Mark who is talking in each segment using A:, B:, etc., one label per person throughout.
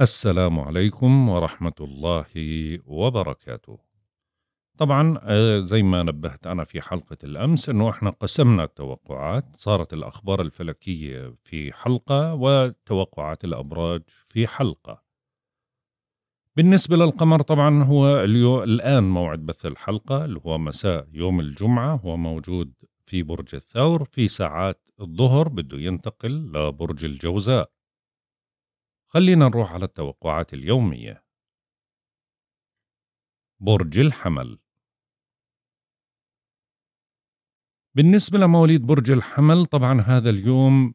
A: السلام عليكم ورحمة الله وبركاته. طبعًا آه، زي ما نبهت أنا في حلقة الأمس إنه إحنا قسمنا التوقعات، صارت الأخبار الفلكية في حلقة وتوقعات الأبراج في حلقة. بالنسبة للقمر طبعًا هو اليوم الآن موعد بث الحلقة اللي هو مساء يوم الجمعة هو موجود في برج الثور في ساعات الظهر بده ينتقل لبرج الجوزاء. خلينا نروح على التوقعات اليومية برج الحمل بالنسبة لمواليد برج الحمل طبعا هذا اليوم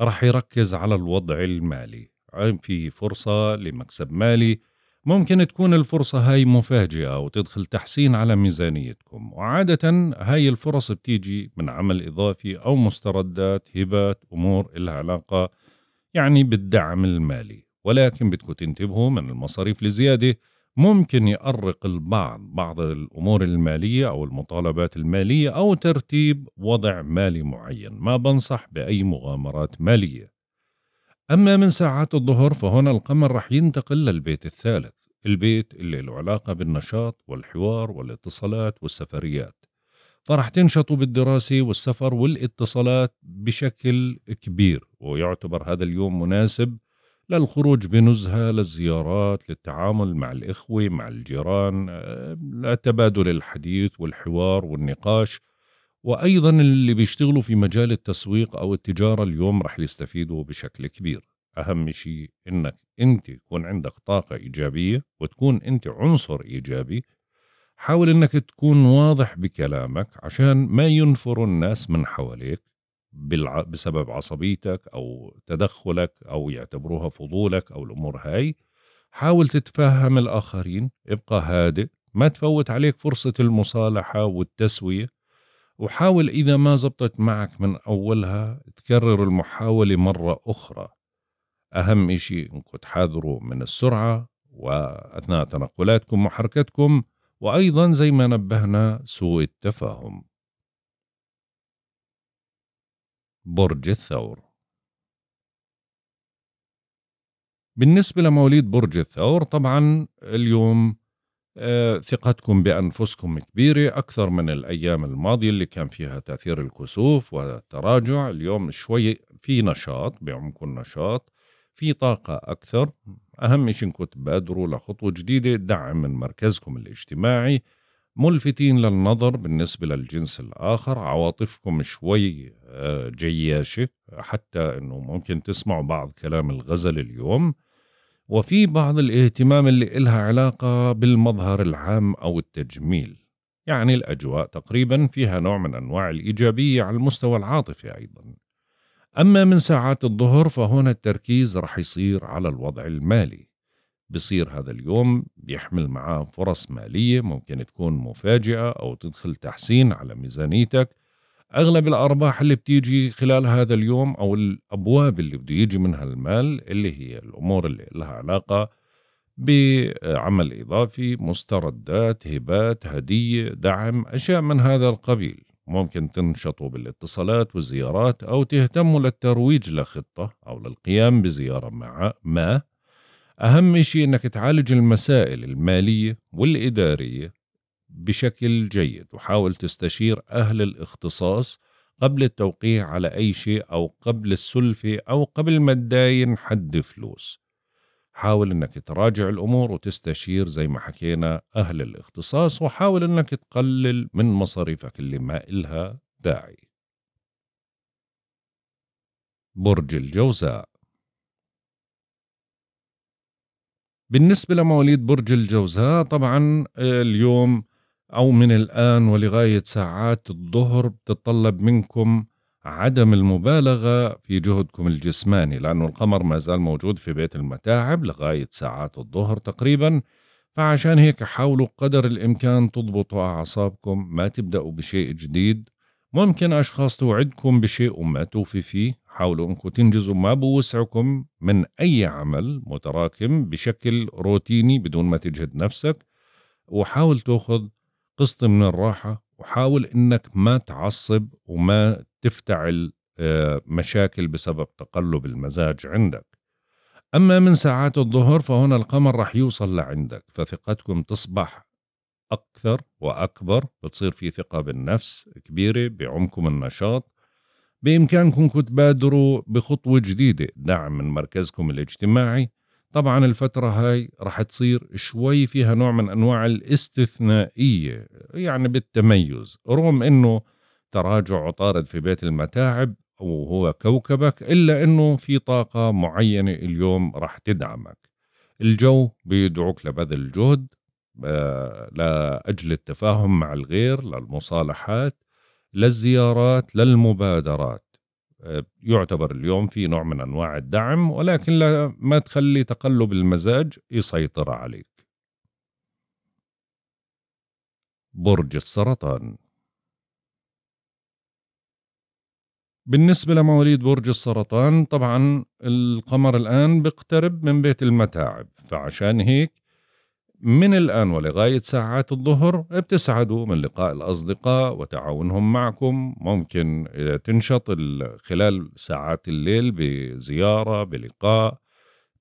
A: راح يركز على الوضع المالي في فرصة لمكسب مالي ممكن تكون الفرصة هاي مفاجئة وتدخل تحسين على ميزانيتكم وعادة هاي الفرص بتيجي من عمل إضافي أو مستردات هبات أمور إلها علاقة يعني بالدعم المالي ولكن بدكم تنتبهوا من المصاريف الزيادة ممكن يأرق البعض بعض الأمور المالية أو المطالبات المالية أو ترتيب وضع مالي معين ما بنصح بأي مغامرات مالية أما من ساعات الظهر فهنا القمر رح ينتقل للبيت الثالث البيت اللي له علاقة بالنشاط والحوار والاتصالات والسفريات فرح تنشطوا بالدراسة والسفر والاتصالات بشكل كبير ويعتبر هذا اليوم مناسب للخروج بنزهة للزيارات للتعامل مع الإخوة مع الجيران آه، لتبادل الحديث والحوار والنقاش وأيضا اللي بيشتغلوا في مجال التسويق أو التجارة اليوم رح يستفيدوا بشكل كبير أهم شيء إنك أنت يكون عندك طاقة إيجابية وتكون أنت عنصر إيجابي حاول إنك تكون واضح بكلامك عشان ما ينفروا الناس من حواليك بسبب عصبيتك او تدخلك او يعتبروها فضولك او الامور هاي حاول تتفهم الاخرين ابقى هادئ ما تفوت عليك فرصه المصالحه والتسويه وحاول اذا ما زبطت معك من اولها تكرر المحاوله مره اخرى اهم اشي انكم تحاذروا من السرعه واثناء تنقلاتكم وحركتكم وايضا زي ما نبهنا سوء التفاهم برج الثور بالنسبة لمواليد برج الثور طبعا اليوم آه، ثقتكم بأنفسكم كبيرة أكثر من الأيام الماضية اللي كان فيها تأثير الكسوف والتراجع اليوم شوي في نشاط بيعمكم نشاط في طاقة أكثر أهم شيء إنكم تبادروا لخطوة جديدة دعم من مركزكم الاجتماعي ملفتين للنظر بالنسبة للجنس الآخر عواطفكم شوي آه، جياشة حتى أنه ممكن تسمعوا بعض كلام الغزل اليوم وفي بعض الاهتمام اللي إلها علاقة بالمظهر العام أو التجميل يعني الأجواء تقريبا فيها نوع من أنواع الإيجابية على المستوى العاطفي أيضا أما من ساعات الظهر فهنا التركيز رح يصير على الوضع المالي بصير هذا اليوم بيحمل معاه فرص مالية ممكن تكون مفاجئة أو تدخل تحسين على ميزانيتك أغلب الأرباح اللي بتيجي خلال هذا اليوم أو الأبواب اللي بده يجي منها المال اللي هي الأمور اللي لها علاقة بعمل إضافي مستردات هبات هدية دعم أشياء من هذا القبيل ممكن تنشطوا بالاتصالات والزيارات أو تهتموا للترويج لخطة أو للقيام بزيارة مع ما أهم شيء أنك تعالج المسائل المالية والإدارية بشكل جيد وحاول تستشير أهل الاختصاص قبل التوقيع على أي شيء أو قبل السلفة أو قبل ما تداين حد فلوس حاول أنك تراجع الأمور وتستشير زي ما حكينا أهل الاختصاص وحاول أنك تقلل من مصاريفك اللي ما إلها داعي برج الجوزاء بالنسبة لمواليد برج الجوزاء طبعا آه، اليوم أو من الآن ولغاية ساعات الظهر بتطلب منكم عدم المبالغة في جهدكم الجسماني لأنه القمر ما زال موجود في بيت المتاعب لغاية ساعات الظهر تقريبا فعشان هيك حاولوا قدر الإمكان تضبطوا أعصابكم ما تبدأوا بشيء جديد ممكن أشخاص توعدكم بشيء وما توفي فيه حاولوا أنكم تنجزوا ما بوسعكم من أي عمل متراكم بشكل روتيني بدون ما تجهد نفسك وحاول تأخذ قسط من الراحة وحاول أنك ما تعصب وما تفتعل آه، مشاكل بسبب تقلب المزاج عندك أما من ساعات الظهر فهنا القمر رح يوصل لعندك فثقتكم تصبح أكثر وأكبر بتصير في ثقة بالنفس كبيرة بعمكم النشاط بإمكانكم تبادروا بخطوة جديدة دعم من مركزكم الاجتماعي طبعا الفترة هاي رح تصير شوي فيها نوع من أنواع الاستثنائية يعني بالتميز رغم أنه تراجع عطارد في بيت المتاعب وهو كوكبك إلا أنه في طاقة معينة اليوم رح تدعمك الجو بيدعوك لبذل جهد آه، لأجل التفاهم مع الغير للمصالحات للزيارات للمبادرات آه، يعتبر اليوم في نوع من انواع الدعم ولكن لا ما تخلي تقلب المزاج يسيطر عليك. برج السرطان بالنسبة لمواليد برج السرطان طبعا القمر الآن بيقترب من بيت المتاعب فعشان هيك من الآن ولغاية ساعات الظهر بتسعدوا من لقاء الأصدقاء وتعاونهم معكم ممكن إذا تنشط خلال ساعات الليل بزيارة بلقاء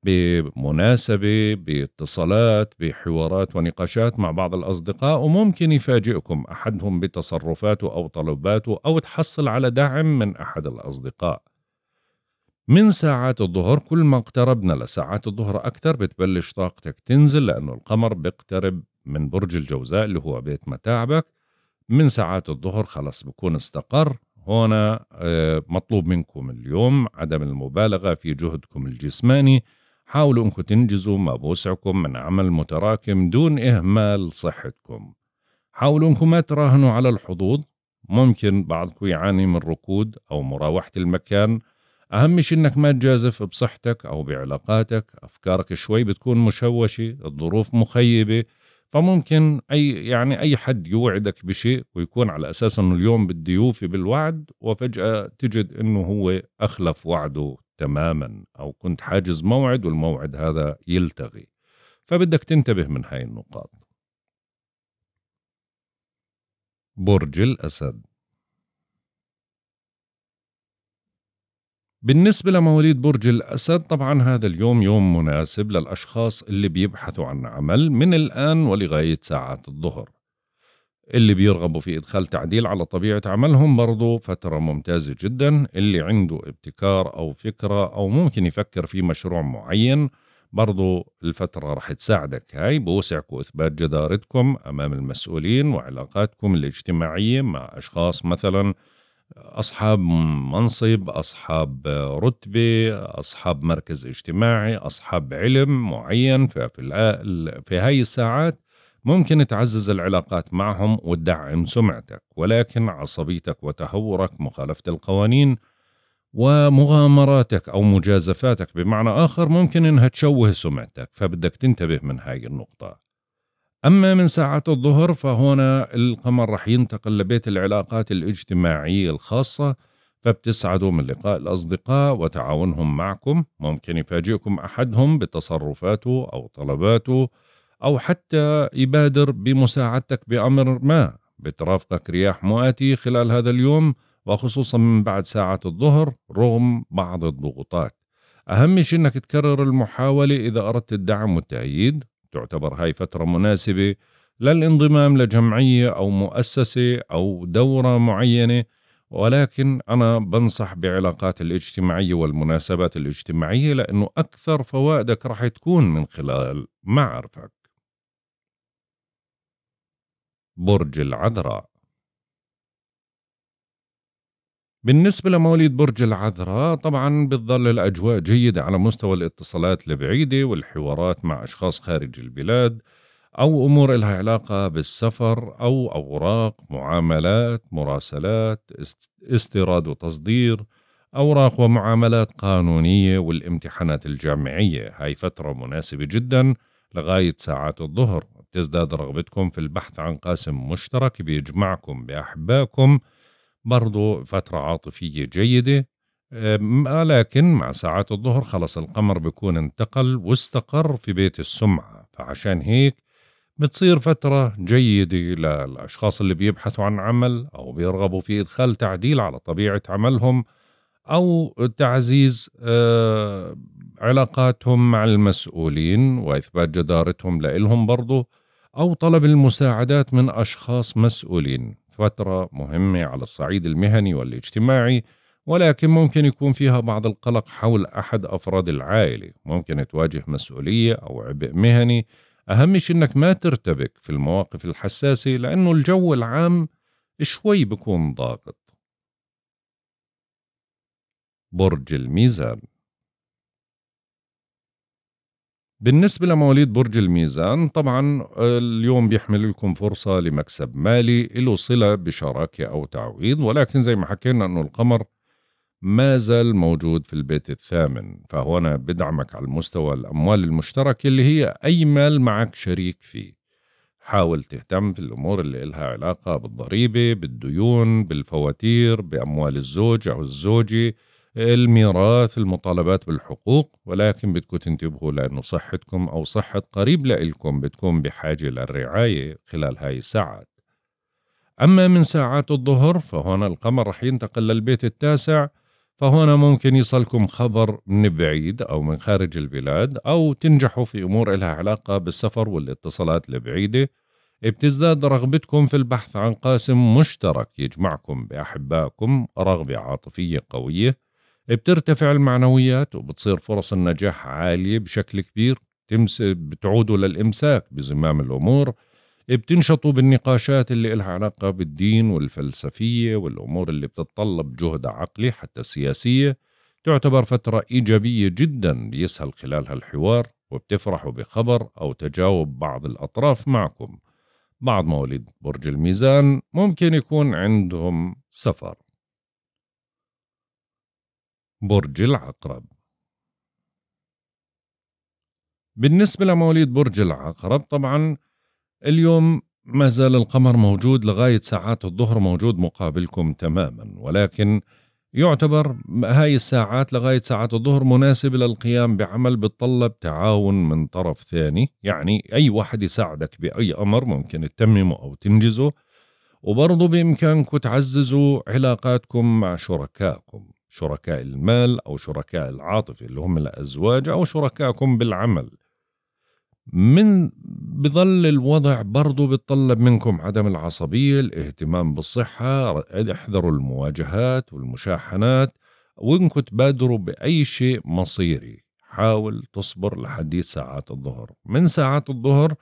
A: بمناسبة باتصالات بحوارات ونقاشات مع بعض الأصدقاء وممكن يفاجئكم أحدهم بتصرفاته أو طلباته أو تحصل على دعم من أحد الأصدقاء من ساعات الظهر كل ما اقتربنا لساعات الظهر أكثر بتبلش طاقتك تنزل لأنه القمر بيقترب من برج الجوزاء اللي هو بيت متاعبك من ساعات الظهر خلص بكون استقر هنا آه، مطلوب منكم اليوم عدم المبالغة في جهدكم الجسماني حاولوا أنكم تنجزوا ما بوسعكم من عمل متراكم دون إهمال صحتكم حاولوا أنكم ما تراهنوا على الحظوظ ممكن بعضكم يعاني من ركود أو مراوحة المكان أهم شيء إنك ما تجازف بصحتك أو بعلاقاتك أفكارك شوي بتكون مشوشة الظروف مخيبة فممكن أي يعني أي حد يوعدك بشيء ويكون على أساس إنه اليوم بدي يوفي بالوعد وفجأة تجد إنه هو أخلف وعده تماما أو كنت حاجز موعد والموعد هذا يلتغي فبدك تنتبه من هاي النقاط برج الأسد بالنسبة لمواليد برج الأسد طبعا هذا اليوم يوم مناسب للأشخاص اللي بيبحثوا عن عمل من الآن ولغاية ساعات الظهر اللي بيرغبوا في إدخال تعديل على طبيعة عملهم برضو فترة ممتازة جدا اللي عنده ابتكار أو فكرة أو ممكن يفكر في مشروع معين برضو الفترة رح تساعدك هاي بوسعك وإثبات جدارتكم أمام المسؤولين وعلاقاتكم الاجتماعية مع أشخاص مثلاً اصحاب منصب اصحاب رتبه اصحاب مركز اجتماعي اصحاب علم معين في في, في هاي الساعات ممكن تعزز العلاقات معهم وتدعم سمعتك ولكن عصبيتك وتهورك مخالفه القوانين ومغامراتك او مجازفاتك بمعنى اخر ممكن انها تشوه سمعتك فبدك تنتبه من هاي النقطه أما من ساعات الظهر فهنا القمر رح ينتقل لبيت العلاقات الاجتماعية الخاصة فبتسعدوا من لقاء الأصدقاء وتعاونهم معكم ممكن يفاجئكم أحدهم بتصرفاته أو طلباته أو حتى يبادر بمساعدتك بأمر ما بترافقك رياح مؤاتي خلال هذا اليوم وخصوصا من بعد ساعات الظهر رغم بعض الضغوطات أهم شيء أنك تكرر المحاولة إذا أردت الدعم والتأييد تعتبر هاي فترة مناسبة للانضمام لجمعية أو مؤسسة أو دورة معينة ولكن أنا بنصح بعلاقات الاجتماعية والمناسبات الاجتماعية لأنه أكثر فوائدك راح تكون من خلال معرفك برج العذراء بالنسبة لمواليد برج العذراء طبعا بتظل الأجواء جيدة على مستوى الاتصالات البعيدة والحوارات مع أشخاص خارج البلاد أو أمور لها علاقة بالسفر أو أوراق معاملات مراسلات استيراد وتصدير أوراق ومعاملات قانونية والامتحانات الجامعية هاي فترة مناسبة جدا لغاية ساعات الظهر تزداد رغبتكم في البحث عن قاسم مشترك بيجمعكم بأحبائكم برضو فترة عاطفية جيدة آه، لكن مع ساعات الظهر خلص القمر بيكون انتقل واستقر في بيت السمعة فعشان هيك بتصير فترة جيدة للأشخاص اللي بيبحثوا عن عمل أو بيرغبوا في إدخال تعديل على طبيعة عملهم أو تعزيز آه، علاقاتهم مع المسؤولين وإثبات جدارتهم لإلهم برضو أو طلب المساعدات من أشخاص مسؤولين فترة مهمة على الصعيد المهني والاجتماعي ولكن ممكن يكون فيها بعض القلق حول أحد أفراد العائلة ممكن تواجه مسؤولية أو عبء مهني أهم شيء إنك ما ترتبك في المواقف الحساسة لأنه الجو العام شوي بكون ضاغط برج الميزان بالنسبة لمواليد برج الميزان طبعا آه، اليوم بيحمل لكم فرصة لمكسب مالي له صلة بشراكة أو تعويض ولكن زي ما حكينا أنه القمر ما زال موجود في البيت الثامن فهنا بدعمك على المستوى الأموال المشتركة اللي هي أي مال معك شريك فيه حاول تهتم في الأمور اللي إلها علاقة بالضريبة بالديون بالفواتير بأموال الزوج أو الزوجة الميراث المطالبات بالحقوق ولكن بدكم تنتبهوا لأنه صحتكم أو صحة قريب لإلكم بتكون بحاجة للرعاية خلال هاي الساعات أما من ساعات الظهر فهنا القمر رح ينتقل للبيت التاسع فهنا ممكن يصلكم خبر من بعيد أو من خارج البلاد أو تنجحوا في أمور لها علاقة بالسفر والاتصالات البعيدة بتزداد رغبتكم في البحث عن قاسم مشترك يجمعكم بأحبائكم رغبة عاطفية قوية بترتفع المعنويات وبتصير فرص النجاح عالية بشكل كبير تمس بتعودوا للإمساك بزمام الأمور بتنشطوا بالنقاشات اللي إلها علاقة بالدين والفلسفية والأمور اللي بتتطلب جهد عقلي حتى السياسية تعتبر فترة إيجابية جدا يسهل خلالها الحوار وبتفرحوا بخبر أو تجاوب بعض الأطراف معكم بعض مواليد برج الميزان ممكن يكون عندهم سفر برج العقرب بالنسبة لمواليد برج العقرب طبعا اليوم ما زال القمر موجود لغاية ساعات الظهر موجود مقابلكم تماما ولكن يعتبر هاي الساعات لغاية ساعات الظهر مناسبة للقيام بعمل بتطلب تعاون من طرف ثاني يعني أي واحد يساعدك بأي أمر ممكن تتممه أو تنجزه وبرضه بإمكانكم تعززوا علاقاتكم مع شركائكم شركاء المال أو شركاء العاطفة اللي هم الأزواج أو شركائكم بالعمل من بظل الوضع برضو بتطلب منكم عدم العصبية الاهتمام بالصحة احذروا المواجهات والمشاحنات وانكم تبادروا بأي شيء مصيري حاول تصبر لحد ساعات الظهر من ساعات الظهر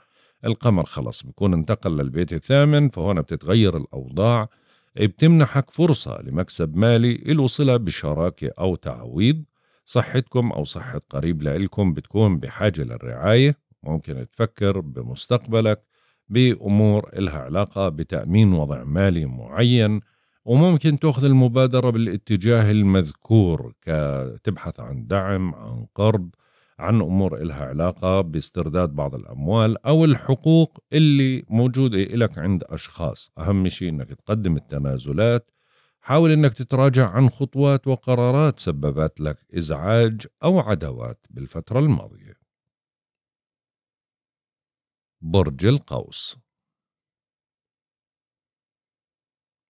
A: القمر خلص بكون انتقل للبيت الثامن فهون بتتغير الأوضاع بتمنحك فرصة لمكسب مالي له صلة بشراكة أو تعويض صحتكم أو صحة قريب لإلكم بتكون بحاجة للرعاية ممكن تفكر بمستقبلك بأمور إلها علاقة بتأمين وضع مالي معين وممكن تأخذ المبادرة بالاتجاه المذكور كتبحث عن دعم عن قرض عن امور إلها علاقه باسترداد بعض الاموال او الحقوق اللي موجوده لك عند اشخاص اهم شيء انك تقدم التنازلات حاول انك تتراجع عن خطوات وقرارات سببت لك ازعاج او عداوات بالفتره الماضيه برج القوس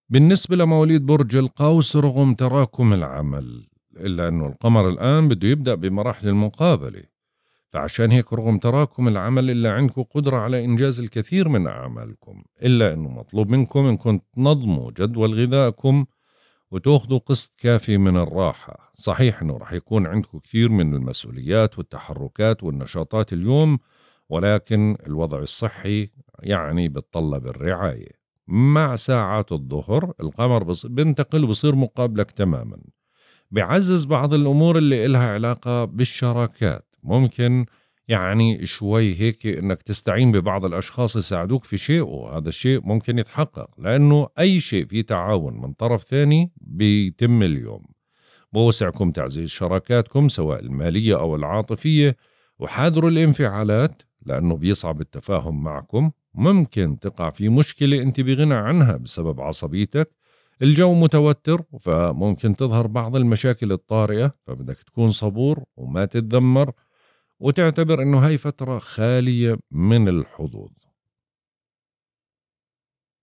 A: بالنسبة لمواليد برج القوس رغم تراكم العمل إلا أنه القمر الآن بده يبدأ بمراحل المقابلة فعشان هيك رغم تراكم العمل إلا عندكم قدرة على إنجاز الكثير من أعمالكم إلا أنه مطلوب منكم أنكم تنظموا جدول غذائكم وتاخذوا قسط كافي من الراحة صحيح أنه رح يكون عندكم كثير من المسؤوليات والتحركات والنشاطات اليوم ولكن الوضع الصحي يعني بتطلب الرعاية مع ساعات الظهر القمر بينتقل وبصير مقابلك تماماً بعزز بعض الامور اللي إلها علاقه بالشراكات ممكن يعني شوي هيك انك تستعين ببعض الاشخاص يساعدوك في شيء وهذا الشيء ممكن يتحقق لانه اي شيء في تعاون من طرف ثاني بيتم اليوم بوسعكم تعزيز شراكاتكم سواء الماليه او العاطفيه وحاذروا الانفعالات لانه بيصعب التفاهم معكم ممكن تقع في مشكله انت بغنى عنها بسبب عصبيتك الجو متوتر فممكن تظهر بعض المشاكل الطارئة فبدك تكون صبور وما تتذمر وتعتبر انه هاي فترة خالية من الحظوظ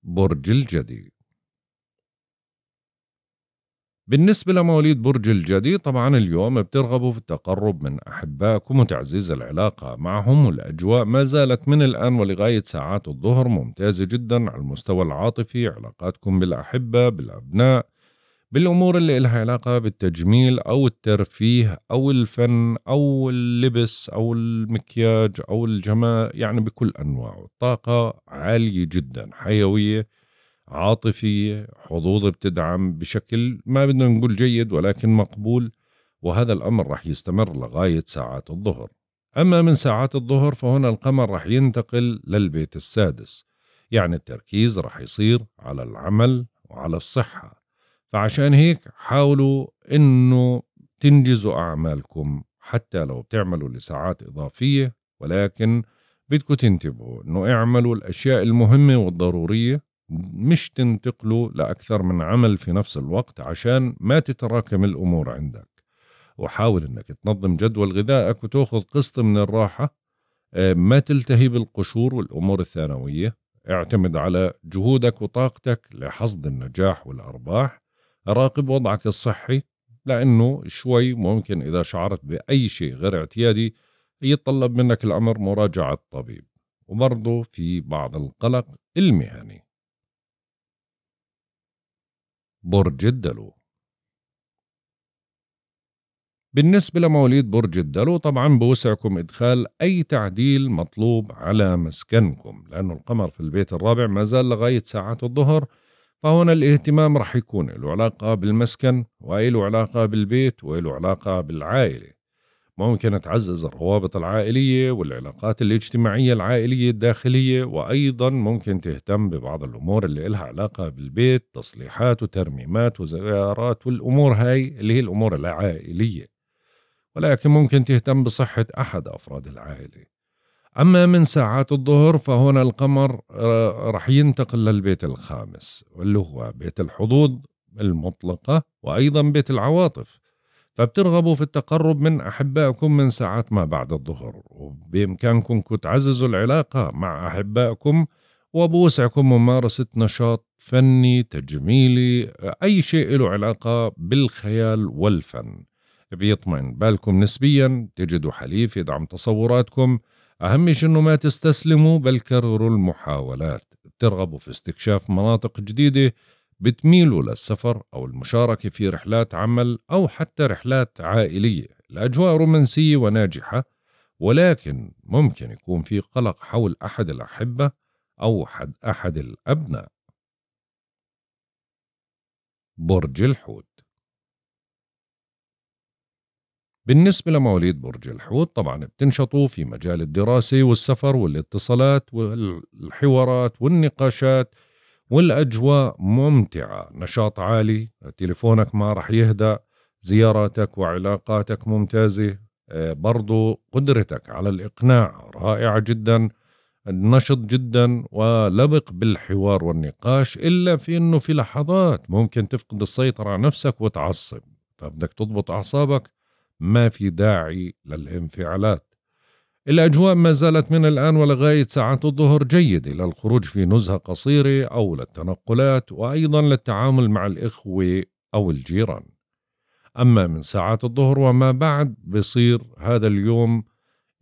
A: برج الجدي بالنسبة لمواليد برج الجدي طبعا اليوم بترغبوا في التقرب من أحبائكم وتعزيز العلاقة معهم والأجواء ما زالت من الآن ولغاية ساعات الظهر ممتازة جدا على المستوى العاطفي علاقاتكم بالأحبة بالأبناء بالأمور اللي إلها علاقة بالتجميل أو الترفيه أو الفن أو اللبس أو المكياج أو الجمال يعني بكل أنواعه الطاقة عالية جدا حيوية عاطفية حظوظ بتدعم بشكل ما بدنا نقول جيد ولكن مقبول وهذا الأمر رح يستمر لغاية ساعات الظهر أما من ساعات الظهر فهنا القمر رح ينتقل للبيت السادس يعني التركيز رح يصير على العمل وعلى الصحة فعشان هيك حاولوا أنه تنجزوا أعمالكم حتى لو بتعملوا لساعات إضافية ولكن بدكم تنتبهوا أنه اعملوا الأشياء المهمة والضرورية مش تنتقلوا لأكثر من عمل في نفس الوقت عشان ما تتراكم الأمور عندك وحاول أنك تنظم جدول غذائك وتأخذ قسط من الراحة آه، ما تلتهي بالقشور والأمور الثانوية اعتمد على جهودك وطاقتك لحصد النجاح والأرباح راقب وضعك الصحي لأنه شوي ممكن إذا شعرت بأي شيء غير اعتيادي يتطلب منك الأمر مراجعة طبيب وبرضه في بعض القلق المهني برج الدلو بالنسبة لمواليد برج الدلو طبعا بوسعكم إدخال أي تعديل مطلوب على مسكنكم لأن القمر في البيت الرابع ما زال لغاية ساعات الظهر فهنا الاهتمام رح يكون له علاقة بالمسكن وله علاقة بالبيت وله علاقة بالعائلة ممكن تعزز الروابط العائلية والعلاقات الاجتماعية العائلية الداخلية وأيضا ممكن تهتم ببعض الأمور اللي إلها علاقة بالبيت تصليحات وترميمات وزيارات والأمور هاي اللي هي الأمور العائلية ولكن ممكن تهتم بصحة أحد أفراد العائلة أما من ساعات الظهر فهنا القمر آه، رح ينتقل للبيت الخامس واللي هو بيت الحظوظ المطلقة وأيضا بيت العواطف فبترغبوا في التقرب من أحبائكم من ساعات ما بعد الظهر وبإمكانكم تعززوا العلاقة مع أحبائكم وبوسعكم ممارسة نشاط فني تجميلي أي شيء له علاقة بالخيال والفن بيطمئن بالكم نسبيا تجدوا حليف يدعم تصوراتكم أهم شيء أنه ما تستسلموا بل كرروا المحاولات ترغبوا في استكشاف مناطق جديدة بتميلوا للسفر أو المشاركة في رحلات عمل أو حتى رحلات عائلية الأجواء رومانسية وناجحة ولكن ممكن يكون في قلق حول أحد الأحبة أو حد أحد الأبناء برج الحوت بالنسبة لمواليد برج الحوت طبعا بتنشطوا في مجال الدراسة والسفر والاتصالات والحوارات والنقاشات والاجواء ممتعه نشاط عالي تليفونك ما رح يهدأ زياراتك وعلاقاتك ممتازه آه، برضو قدرتك على الاقناع رائعه جدا نشط جدا ولبق بالحوار والنقاش الا في انه في لحظات ممكن تفقد السيطره على نفسك وتعصب فبدك تضبط اعصابك ما في داعي للانفعالات الأجواء ما زالت من الآن ولغاية ساعات الظهر جيدة للخروج في نزهة قصيرة أو للتنقلات وأيضا للتعامل مع الإخوة أو الجيران أما من ساعات الظهر وما بعد بصير هذا اليوم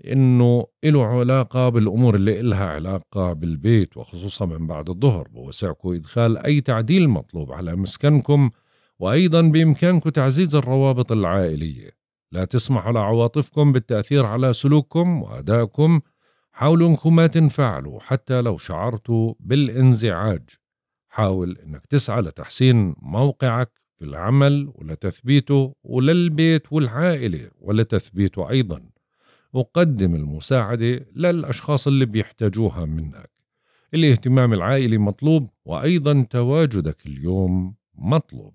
A: إنه له علاقة بالأمور اللي إلها علاقة بالبيت وخصوصا من بعد الظهر بوسعكم إدخال أي تعديل مطلوب على مسكنكم وأيضا بإمكانكم تعزيز الروابط العائلية لا تسمحوا لعواطفكم بالتأثير على سلوككم وأدائكم حاولوا انكم ما تنفعلوا حتى لو شعرتوا بالانزعاج حاول انك تسعى لتحسين موقعك في العمل ولتثبيته وللبيت والعائلة ولتثبيته أيضا وقدم المساعدة للأشخاص اللي بيحتاجوها منك الاهتمام العائلي مطلوب وأيضا تواجدك اليوم مطلوب